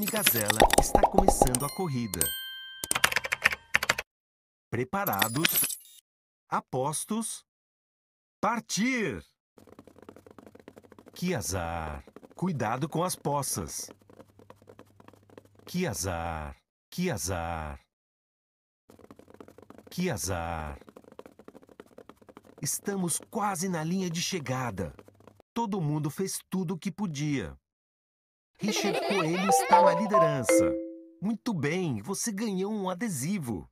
gazela está começando a corrida. Preparados? Apostos? Partir! Que azar! Cuidado com as poças! Que azar! Que azar! Que azar! Estamos quase na linha de chegada. Todo mundo fez tudo o que podia. Richard Coelho está na liderança. Muito bem, você ganhou um adesivo.